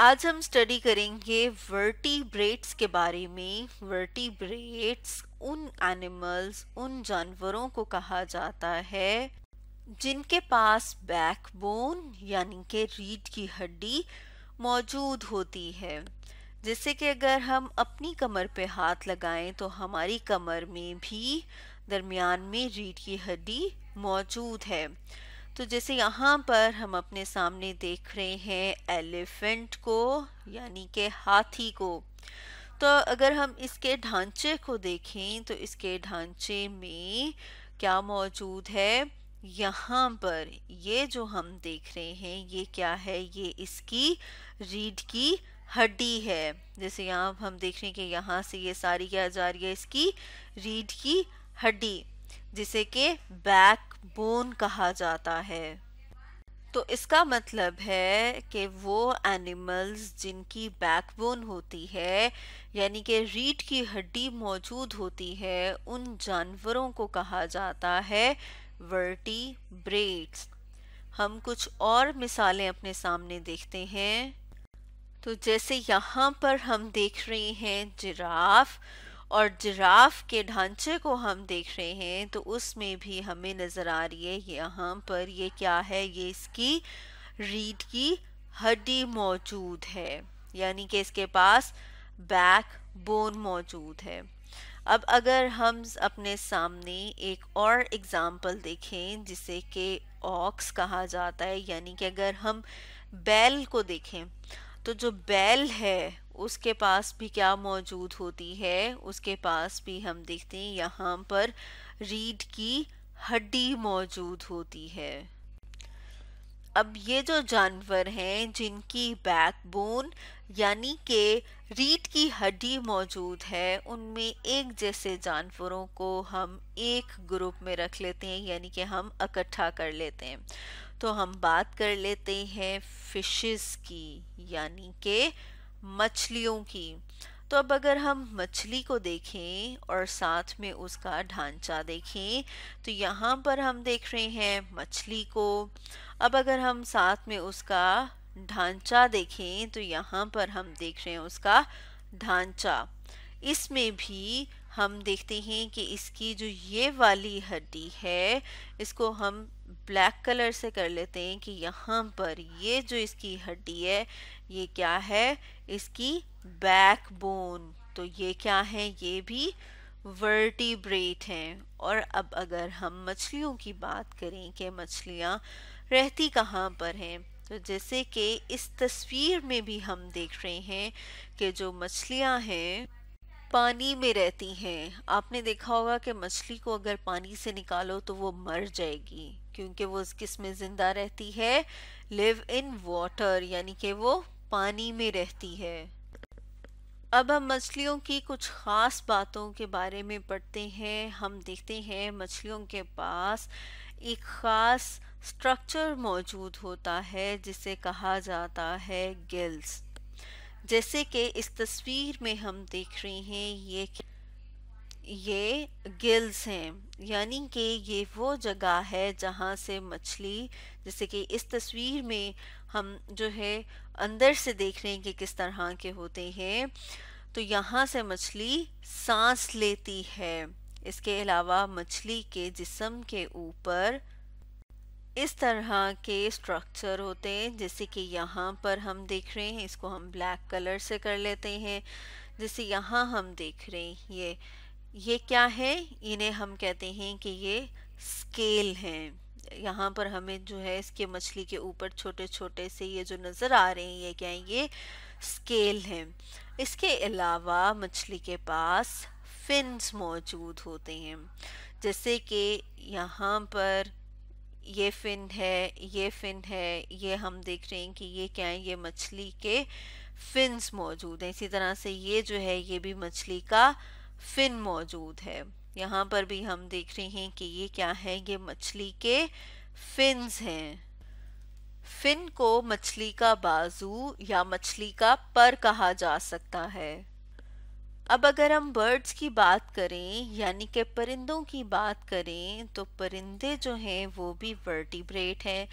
आज हम स्टडी करेंगे वर्टिब्रेट्स के बारे में वर्टिब्रेट्स उन एनिमल्स उन जानवरों को कहा जाता है जिनके पास बैकबोन यानी के रीढ़ की हड्डी मौजूद होती है जैसे कि अगर हम अपनी कमर पे हाथ लगाएं तो हमारी कमर में भी दरमियान में रीढ़ की हड्डी मौजूद है तो जैसे यहाँ पर हम अपने सामने देख रहे हैं एलिफेंट को यानी कि हाथी को तो अगर हम इसके ढांचे को देखें तो इसके ढांचे में क्या मौजूद है यहाँ पर ये जो हम देख रहे हैं ये क्या है ये इसकी रीढ़ की हड्डी है जैसे यहाँ हम देख रहे हैं कि यहाँ से ये सारी क्या जा रही है इसकी रीढ़ की हड्डी जिसे के बैक बोन कहा जाता है तो इसका मतलब है कि वो एनिमल्स जिनकी बैकबोन होती है यानी कि रीढ़ की हड्डी मौजूद होती है उन जानवरों को कहा जाता है वर्टी ब्रेड्स हम कुछ और मिसालें अपने सामने देखते हैं तो जैसे यहाँ पर हम देख रहे हैं जिराफ और जिराफ के ढांचे को हम देख रहे हैं तो उसमें भी हमें नज़र आ रही है यहाँ पर ये क्या है ये इसकी रीढ़ की हड्डी मौजूद है यानी कि इसके पास बैक बोन मौजूद है अब अगर हम अपने सामने एक और एग्ज़ाम्पल देखें जिसे के ऑक्स कहा जाता है यानी कि अगर हम बैल को देखें तो जो बैल है उसके पास भी क्या मौजूद होती है उसके पास भी हम देखते हैं यहाँ पर रीढ़ की हड्डी मौजूद होती है अब ये जो जानवर हैं जिनकी बैकबोन यानी के रीढ़ की हड्डी मौजूद है उनमें एक जैसे जानवरों को हम एक ग्रुप में रख लेते हैं यानी कि हम इकट्ठा कर लेते हैं तो हम बात कर लेते हैं फिशेस की यानी के मछलियों की तो अब अगर हम मछली को देखें और साथ में उसका ढांचा देखें तो यहाँ पर हम देख रहे हैं मछली को अब अगर हम साथ में उसका ढांचा देखें तो यहाँ पर हम देख रहे हैं उसका ढांचा इसमें भी हम देखते हैं कि इसकी जो ये वाली हड्डी है इसको हम ब्लैक कलर से कर लेते हैं कि यहाँ पर ये जो इसकी हड्डी है ये क्या है इसकी बैक बोन तो ये क्या है ये भी वर्टिब्रेट हैं और अब अगर हम मछलियों की बात करें कि मछलियाँ रहती कहाँ पर हैं तो जैसे कि इस तस्वीर में भी हम देख रहे हैं कि जो मछलियाँ हैं पानी में रहती हैं आपने देखा होगा कि मछली को अगर पानी से निकालो तो वो मर जाएगी क्योंकि वो किस में ज़िंदा रहती है लिव इन वाटर यानी कि वो पानी में रहती है अब हम मछलियों की कुछ ख़ास बातों के बारे में पढ़ते हैं हम देखते हैं मछलियों के पास एक ख़ास स्ट्रक्चर मौजूद होता है जिसे कहा जाता है गिल्स जैसे कि इस तस्वीर में हम देख रहे हैं ये ये गिल्स हैं यानी कि ये वो जगह है जहाँ से मछली जैसे कि इस तस्वीर में हम जो है अंदर से देख रहे हैं कि किस तरह के होते हैं तो यहाँ से मछली सांस लेती है इसके अलावा मछली के जिसम के ऊपर इस तरह के स्ट्रक्चर होते हैं जैसे कि यहाँ पर हम देख रहे हैं इसको हम ब्लैक कलर से कर लेते हैं जैसे यहाँ हम देख रहे हैं ये ये क्या है इन्हें हम कहते हैं कि ये स्केल हैं यहाँ पर हमें जो है इसके मछली के ऊपर छोटे छोटे से ये जो नज़र आ रहे हैं ये क्या है ये स्केल हैं इसके अलावा मछली के पास फिन्स मौजूद होते हैं जैसे कि यहाँ पर ये फिन है ये फिन है ये हम देख रहे हैं कि ये क्या है ये मछली के फिन्स मौजूद हैं इसी तरह से ये जो है ये भी मछली का फिन मौजूद है यहाँ पर भी हम देख रहे हैं कि ये क्या है ये मछली के फिन्स हैं फिन को मछली का बाजू या मछली का पर कहा जा सकता है अब अगर हम बर्ड्स की बात करें यानी कि परिंदों की बात करें तो परिंदे जो हैं वो भी वर्टिब्रेट हैं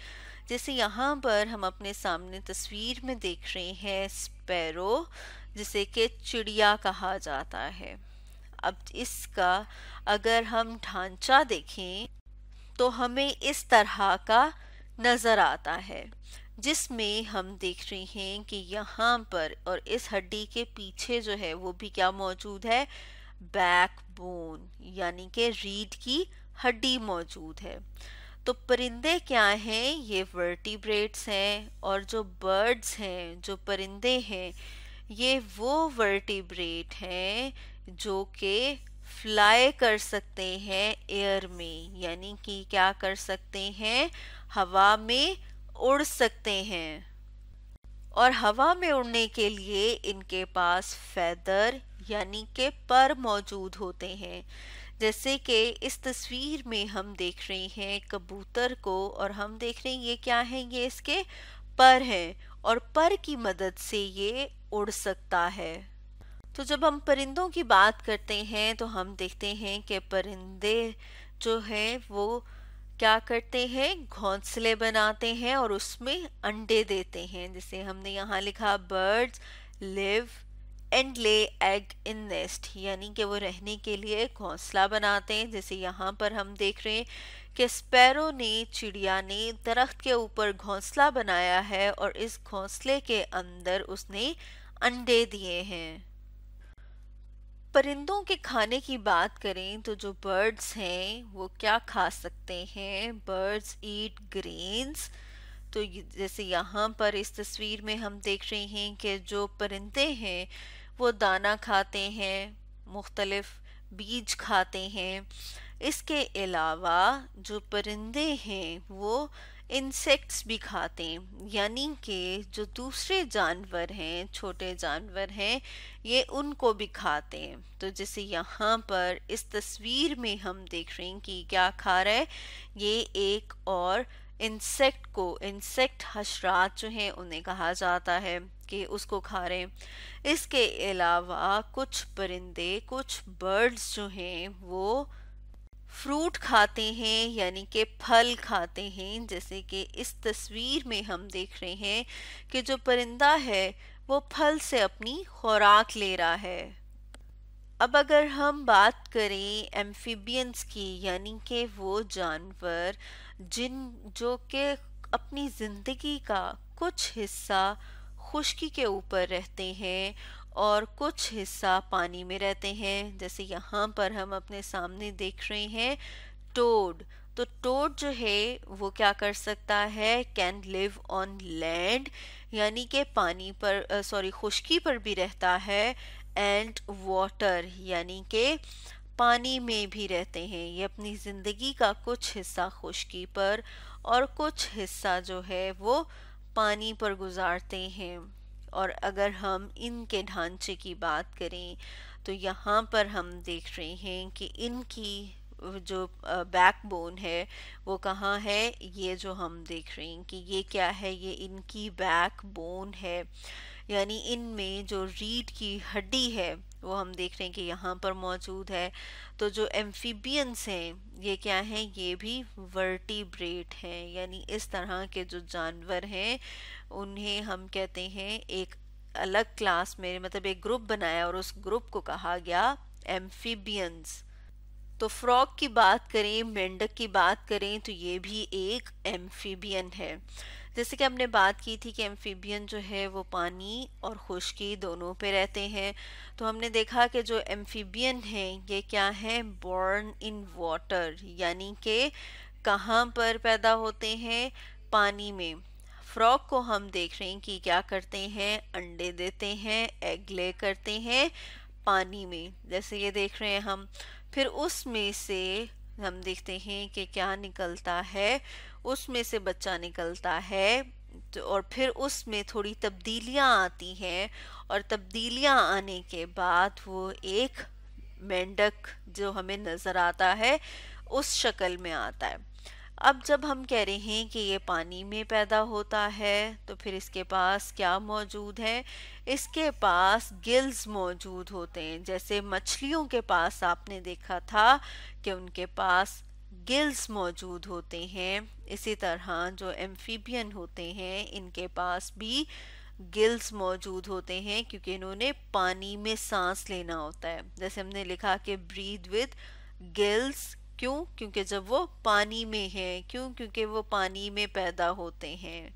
जैसे यहाँ पर हम अपने सामने तस्वीर में देख रहे हैं स्पैरो जिसे कि चिड़िया कहा जाता है अब इसका अगर हम ढांचा देखें तो हमें इस तरह का नज़र आता है जिसमें हम देख रहे हैं कि यहाँ पर और इस हड्डी के पीछे जो है वो भी क्या मौजूद है बैक बोन यानी कि रीढ़ की हड्डी मौजूद है तो परिंदे क्या हैं ये वर्टिब्रेट्स हैं और जो बर्ड्स हैं जो परिंदे हैं ये वो वर्टिब्रेट हैं जो कि फ्लाई कर सकते हैं एयर में यानी कि क्या कर सकते हैं हवा में उड़ सकते हैं और हवा में उड़ने के लिए इनके पास फैदर यानी के पर मौजूद होते हैं जैसे कि इस तस्वीर में हम देख रहे हैं कबूतर को और हम देख रहे हैं ये क्या है ये इसके पर हैं और पर की मदद से ये उड़ सकता है तो जब हम परिंदों की बात करते हैं तो हम देखते हैं कि परिंदे जो हैं वो क्या करते हैं घोंसले बनाते हैं और उसमें अंडे देते हैं जैसे हमने यहाँ लिखा birds live and lay egg in nest यानी कि वो रहने के लिए घोंसला बनाते हैं जैसे यहाँ पर हम देख रहे हैं कि स्पैरो ने चिड़िया ने दरख्त के ऊपर घोंसला बनाया है और इस घोंसले के अंदर उसने अंडे दिए हैं परिंदों के खाने की बात करें तो जो बर्ड्स हैं वो क्या खा सकते हैं बर्ड्स ईट ग्रेन्स तो जैसे यहाँ पर इस तस्वीर में हम देख रहे हैं कि जो परिंदे हैं वो दाना खाते हैं मुख्तलफ बीज खाते हैं इसके अलावा जो परिंदे हैं वो इंसेक्ट्स भी खाते हैं यानी कि जो दूसरे जानवर हैं छोटे जानवर हैं ये उनको भी खाते हैं तो जैसे यहाँ पर इस तस्वीर में हम देख रहे हैं कि क्या खा रहा है ये एक और इंसेक्ट को इंसेक्ट हशरात जो हैं उन्हें कहा जाता है कि उसको खा रहे हैं इसके अलावा कुछ परिंदे कुछ बर्ड्स जो हैं वो फ्रूट खाते हैं यानी कि फल खाते हैं जैसे कि इस तस्वीर में हम देख रहे हैं कि जो परिंदा है वो फल से अपनी खुराक ले रहा है अब अगर हम बात करें एम्फीबियंस की यानी कि वो जानवर जिन जो कि अपनी ज़िंदगी का कुछ हिस्सा खुश्की के ऊपर रहते हैं और कुछ हिस्सा पानी में रहते हैं जैसे यहाँ पर हम अपने सामने देख रहे हैं टोड तो टोड जो है वो क्या कर सकता है कैन लिव ऑन लैंड यानी कि पानी पर सॉरी खुशकी पर भी रहता है एंड वाटर यानी कि पानी में भी रहते हैं ये अपनी ज़िंदगी का कुछ हिस्सा खुशकी पर और कुछ हिस्सा जो है वो पानी पर गुजारते हैं और अगर हम इनके ढांचे की बात करें तो यहाँ पर हम देख रहे हैं कि इनकी जो बैकबोन है वो कहाँ है ये जो हम देख रहे हैं कि ये क्या है ये इनकी बैकबोन है यानी इनमें जो रीढ़ की हड्डी है वो हम देख रहे हैं कि यहाँ पर मौजूद है तो जो एम्फीबियंस हैं ये क्या हैं ये भी वर्टिब्रेट हैं यानी इस तरह के जो जानवर हैं उन्हें हम कहते हैं एक अलग क्लास में मतलब एक ग्रुप बनाया और उस ग्रुप को कहा गया एम्फीबियंस तो फ्रॉक की बात करें मेंढक की बात करें तो ये भी एक एम्फीबियन है जैसे कि हमने बात की थी कि एम्फीबियन जो है वो पानी और खुश्की दोनों पे रहते हैं तो हमने देखा कि जो एम्फीबियन है ये क्या है बॉर्न इन वाटर यानी कि कहाँ पर पैदा होते हैं पानी में फ्रॉक को हम देख रहे हैं कि क्या करते हैं अंडे देते हैं एग ले करते हैं पानी में जैसे ये देख रहे हैं हम फिर उसमें से हम देखते हैं कि क्या निकलता है उसमें से बच्चा निकलता है तो और फिर उसमें थोड़ी तब्दीलियां आती हैं और तब्दीलियां आने के बाद वो एक मेंढक जो हमें नज़र आता है उस शक्ल में आता है अब जब हम कह रहे हैं कि ये पानी में पैदा होता है तो फिर इसके पास क्या मौजूद है इसके पास गिल्स मौजूद होते हैं जैसे मछलियों के पास आपने देखा था कि उनके पास गिल्स मौजूद होते हैं इसी तरह जो एम्फीबियन होते हैं इनके पास भी गिल्स मौजूद होते हैं क्योंकि इन्होंने पानी में सांस लेना होता है जैसे हमने लिखा कि ब्रीद विद गिल्स क्यों क्योंकि जब वो पानी में है क्यों क्योंकि वो पानी में पैदा होते हैं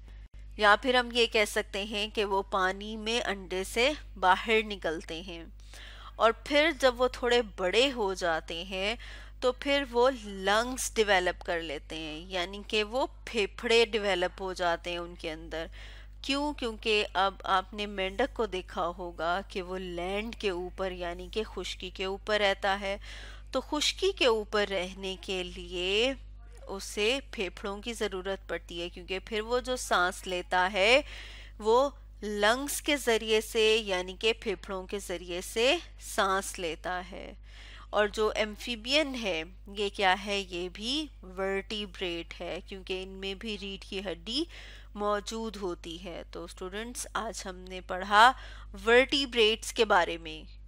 या फिर हम ये कह सकते हैं कि वो पानी में अंडे से बाहर निकलते हैं और फिर जब वो थोड़े बड़े हो जाते हैं तो फिर वो लंग्स डेवलप कर लेते हैं यानी कि वो फेफड़े डेवलप हो जाते हैं उनके अंदर क्यों क्योंकि अब आपने मेंढक को देखा होगा कि वो लैंड के ऊपर यानी कि खुश्की के ऊपर रहता है तो खुश्की के ऊपर रहने के लिए उसे फेफड़ों की ज़रूरत पड़ती है क्योंकि फिर वो जो सांस लेता है वो लंग्स के ज़रिए से यानी कि फेफड़ों के ज़रिए से सांस लेता है और जो एम्फीबियन है ये क्या है ये भी वर्टिब्रेट है क्योंकि इनमें भी रीढ़ की हड्डी मौजूद होती है तो स्टूडेंट्स आज हमने पढ़ा वर्टिब्रेट्स के बारे में